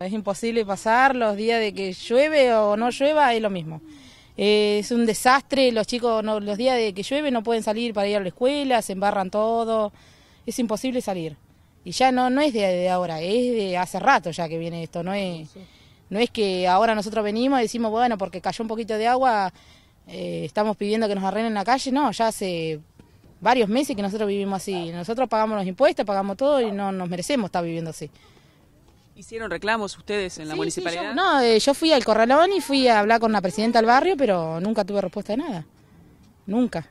Es imposible pasar los días de que llueve o no llueva, es lo mismo. es un desastre, los chicos los días de que llueve no pueden salir para ir a la escuela, se embarran todo, es imposible salir. Y ya no, no es de, ahora, es de hace rato ya que viene esto, no es, no es que ahora nosotros venimos y decimos, bueno, porque cayó un poquito de agua, eh, estamos pidiendo que nos en la calle, no, ya hace varios meses que nosotros vivimos así, nosotros pagamos los impuestos, pagamos todo y no nos merecemos estar viviendo así. ¿Hicieron reclamos ustedes en la municipalidad? no, eh, yo fui al corralón y fui a hablar con la presidenta del barrio, pero nunca tuve respuesta de nada. Nunca.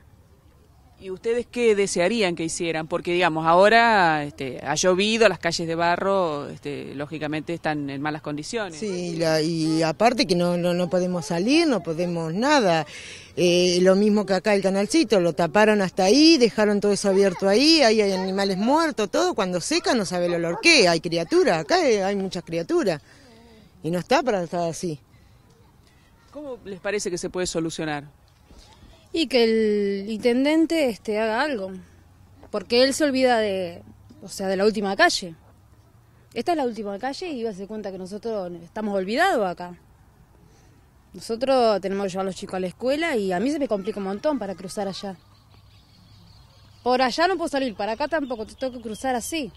¿Y ustedes qué desearían que hicieran? Porque, digamos, ahora este, ha llovido, las calles de barro, este, lógicamente, están en malas condiciones. Sí, la, y aparte que no, no, no, podemos salir, no podemos nada. Eh, lo mismo que acá el canalcito, lo taparon hasta ahí, dejaron todo eso abierto ahí, ahí hay animales muertos, todo. Cuando seca no sabe el olor qué, hay criaturas, acá hay muchas criaturas. Y no está para estar así. ¿Cómo les parece que se puede solucionar? Y que el intendente este, haga algo, porque él se olvida de, o sea, de la última calle. Esta es la última calle y va a cuenta que nosotros estamos olvidados acá. Nosotros tenemos que llevar a los chicos a la escuela y a mí se me complica un montón para cruzar allá. Por allá no puedo salir, para acá tampoco, te tengo que cruzar así.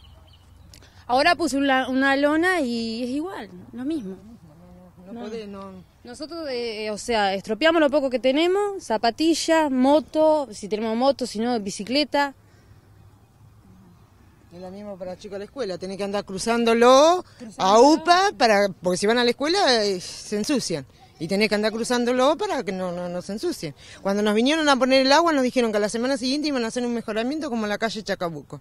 Ahora puse una, lona y es igual, lo mismo. No, no nosotros, eh, eh, o sea, estropeamos lo poco que tenemos, zapatillas, moto, si tenemos moto, si no, bicicleta. Es lo mismo para chicos de la escuela, tenés que andar cruzándolo, a UPA, para, porque si van a la escuela eh, se ensucian. Y tenés que andar cruzándolo para que no, se ensucien. Cuando nos vinieron a poner el agua nos dijeron que a la semana siguiente iban a hacer un mejoramiento como en la calle Chacabuco.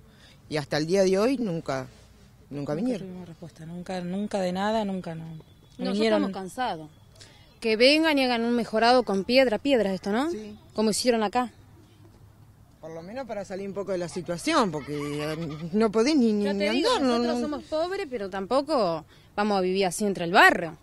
Y hasta el día de hoy nunca, nunca vinieron. respuesta, nunca, nunca de nada, nunca no. Nosotros estamos cansados. Que vengan y hagan un mejorado con piedra, piedra esto, ¿no? Sí. Como hicieron acá. Por lo menos para salir un poco de la situación, porque eh, no podés ni, andar, Nosotros no... somos pobres, pero tampoco vamos a vivir así entre el barrio.